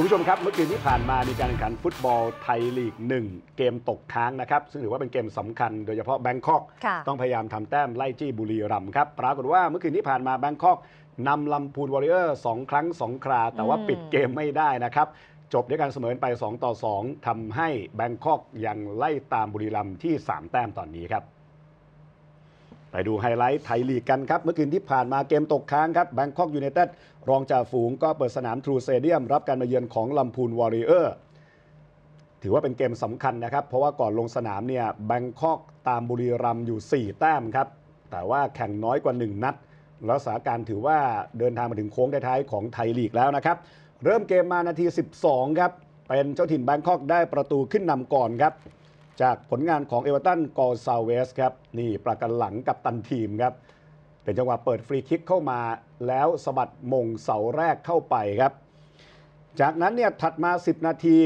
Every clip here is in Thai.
คุณผู้ชมครับเมื่อคืนที่ผ่านมามีการแข่งขันฟุตบอลไทยลีก 1 เกมตกค้างนะครับ ซึ่งถือว่าเป็นเกมสำคัญโดยเฉพาะแบงคอกต้องพยายามทำแต้มไล่จี้บุรีรัมย์ครับ ปรากฏว่าเมื่อคืนที่ผ่านมาแบงคอกนำลำพูนวอริเออร์สองครั้งสองครา แต่ว่าปิดเกมไม่ได้นะครับ จบด้วยการเสมอไป 2 ต่อ2 ทำให้แบงคอกยังไล่ตามบุรีรัมย์ที่3แต้มตอนนี้ครับไปดูไฮไลท์ไทยลีกกันครับ เมื่อคืนที่ผ่านมาเกมตกค้างครับแบงคอกยูไนเต็ดรองจ่าฝูงก็เปิดสนามทรูเซเดียมรับการมาเยือนของลำพูนวอริเออร์ถือว่าเป็นเกมสำคัญนะครับ เพราะว่าก่อนลงสนามเนี่ยแบงคอกตามบุรีรัมย์อยู่ 4 แต้มครับ แต่ว่าแข่งน้อยกว่า 1 นัด แล้วสาการถือว่าเดินทางมาถึงโค้งท้ายของไทยลีกแล้วนะครับ เริ่มเกมมานาที 12 ครับ เป็นเจ้าถิ่นแบงคอกได้ประตูขึ้นนำก่อนครับจากผลงานของเอเวอร์ตันกอซาเวสครับ นี่ประกันหลังกับตันทีมครับ เป็นจังหวะเปิดฟรีคิกเข้ามา แล้วสะบัดมงเสาแรกเข้าไปครับ จากนั้นเนี่ยถัดมา 10 นาที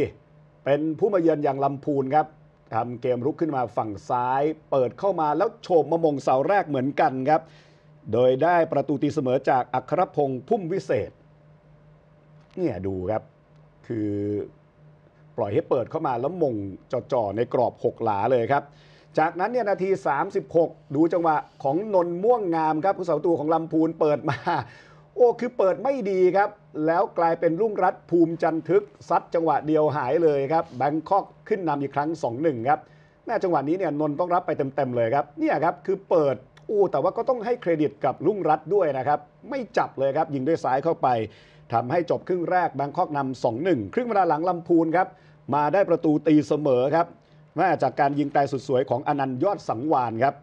เป็นผู้มาเยือนอย่างลำพูนครับทำเกมรุกขึ้นมาฝั่งซ้าย เปิดเข้ามาแล้วโฉบมามงเสาแรกเหมือนกันครับ โดยได้ประตูตีเสมอจากอัครพงษ์พุ่มวิเศษเนี่ยดูครับคือปล่อยให้เปิดเข้ามาแล้วมงจ่อ ๆ ในกรอบ 6 หลาเลยครับ จากนั้นเนี่ยนาที 36 ดูจังหวะของนนม่วงงามครับผู้สาวตูของลำพูนเปิดมา โอ้คือเปิดไม่ดีครับ แล้วกลายเป็นรุ่งรัดภูมิจันทึก ซัดจังหวะเดียวหายเลยครับแบงคอกขึ้นนำอีกครั้ง 2-1 ครับแม่จังหวะนี้เนี่ยนนต้องรับไปเต็ม ๆ เลยครับเนี่ยครับคือเปิดอู้แต่ว่าก็ต้องให้เครดิตกับลุ่งรัฐด้วยนะครับไม่จับเลยครับยิงด้วยซ้ายเข้าไปทำให้จบครึ่งแรกแบงคอกนำ 2-1 ครึ่งเวลาหลังลำพูนครับ มาได้ประตูตีเสมอครับมาจากการยิงไกลสุดสวยของอนันต์ยอดสังวานครับ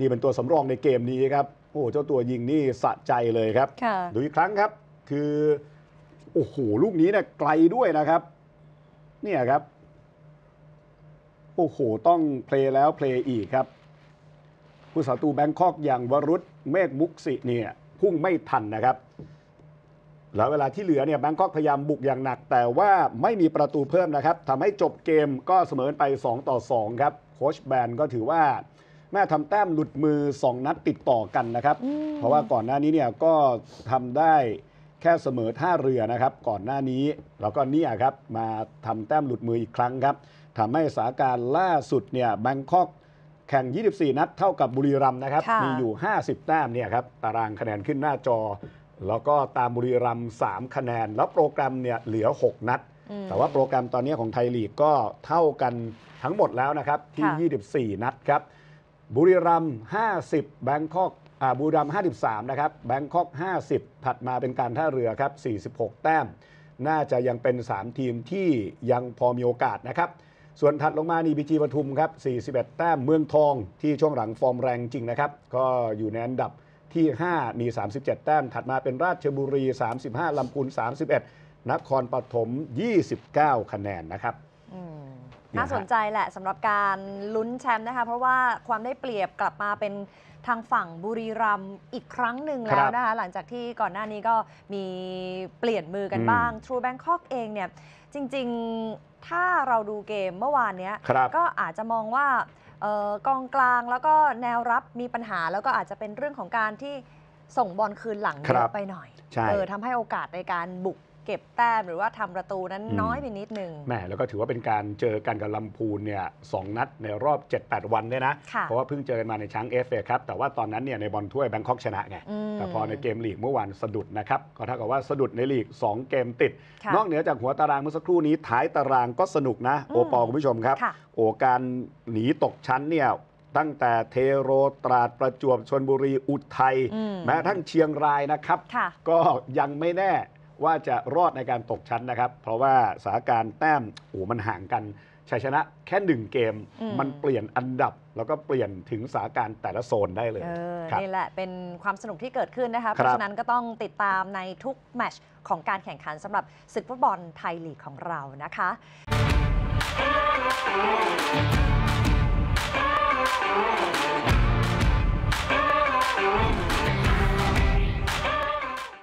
นี่เป็นตัวสำรองในเกมนี้ครับ โอ้เจ้าตัวยิงนี่สะใจเลยครับ ดูอีกครั้งครับ คือ โอ้โหลูกนี้เนี่ยไกลด้วยนะครับ เนี่ยครับ โอ้โห ต้องเพลย์แล้วเพลย์อีกครับผู้สาตูแบงคอกอย่างวรุษเมฆมุกสิเนี่ย พุ่งไม่ทันนะครับแล้วเวลาที่เหลือเนี่ยแบงคอกพยายามบุกอย่างหนักแต่ว่าไม่มีประตูเพิ่มนะครับทำให้จบเกมก็เสมอไป2ต่อ2ครับโคชแบนก็ถือว่าแม่ทำแต้มหลุดมือ 2 นัดติดต่อกันนะครับเพราะว่าก่อนหน้านี้เนี่ยก็ทำได้แค่เสมอท่าเรือนะครับก่อนหน้านี้ แล้วก็เนี่ยครับมาทำแต้มหลุดมืออีกครั้งครับทำให้สาการล่าสุดเนี่ยแบงคอกแข่ง 24 นัด เท่ากับบุรีรัมย์นะครับมีอยู่ 50แต้มเนี่ยครับตารางคะแนนขึ้นหน้าจอแล้วก็ตามบุรีรัมย์3คะแนน แล้วโปรแกรมเนี่ยเหลือ 6 นัด แต่ว่าโปรแกรมตอนนี้ของไทยลีกก็เท่ากันทั้งหมดแล้วนะครับ ที่ 24 นัดครับ บุรีรัมย์50แบงคอกอ่าบุรีรัมย์53 นะครับแบงคอก50ถัดมาเป็นการท่าเรือครับ 46 แต้ม น่าจะยังเป็น 3 ทีมที่ยังพอมีโอกาสนะครับ ส่วนถัดลงมานี่บีจีปทุมครับ 41 แต้มเมืองทองที่ช่วงหลังฟอร์มแรงจริงนะครับก็อยู่ในอันดับที่ 5 มี 37 แต้มถัดมาเป็นราชบุรี 35 ลำพูน31นครปฐม29 คะแนนนะครับน่าสนใจแหละสำหรับการลุ้นแชมป์นะคะเพราะว่าความได้เปรียบกลับมาเป็นทางฝั่งบุรีรัมย์อีกครั้งหนึ่งแล้วนะคะ หลังจากที่ก่อนหน้านี้ก็มีเปลี่ยนมือกันบ้าง True Bangkok เองเนี่ย จริงๆถ้าเราดูเกมเมื่อวานเนี้ก็อาจจะมองว่าออกองกลางแล้วก็แนวรับมีปัญหาแล้วก็อาจจะเป็นเรื่องของการที่ส่งบอลคืนหลังเยอะไปหน่อย เออทำให้โอกาสในการบุกเก็บแต้มหรือว่าทำประตูนั้นน้อยไปนิดนึงแหมแล้วก็ถือว่าเป็นการเจอกันกับลาพูนเนี่ยสองนัดในรอบ 7-8 วันเนี่ยนะะเพราะว่าเพิ่งเจอกันมาในช้างเอฟเอครับแต่ว่าตอนนั้นเนี่ยในบอลถ้วยแบงคอกชนะไงแต่พอในเกมลีกเมื่อวานสะดุดนะครับ ก็เท่ากับว่าสะดุดในลีก 2 เกมติด นอกเหนือจากหัวตารางเมื่อสักครู่นี้ท้ายตารางก็สนุกนะ โอปอล์คุณผู้ชมครับ โอการหนีตกชั้นเนี่ยตั้งแต่เทโรตราดประจวบชนบุรีอุทัยแม้ทั้งเชียงรายนะครับก็ยังไม่แน่ว่าจะรอดในการตกชั้นนะครับ เพราะว่าสถานการณ์แต้มโอ้ มันห่างกัน ชัยชนะแค่หนึ่งเกม มันเปลี่ยนอันดับแล้วก็เปลี่ยนถึงสถานการณ์แต่ละโซนได้เลย เออ นี่แหละเป็นความสนุกที่เกิดขึ้นนะคะ เพราะฉะนั้นก็ต้องติดตามในทุกแมชของการแข่งขันสำหรับศึกฟุตบอลไทยลีกของเรานะคะ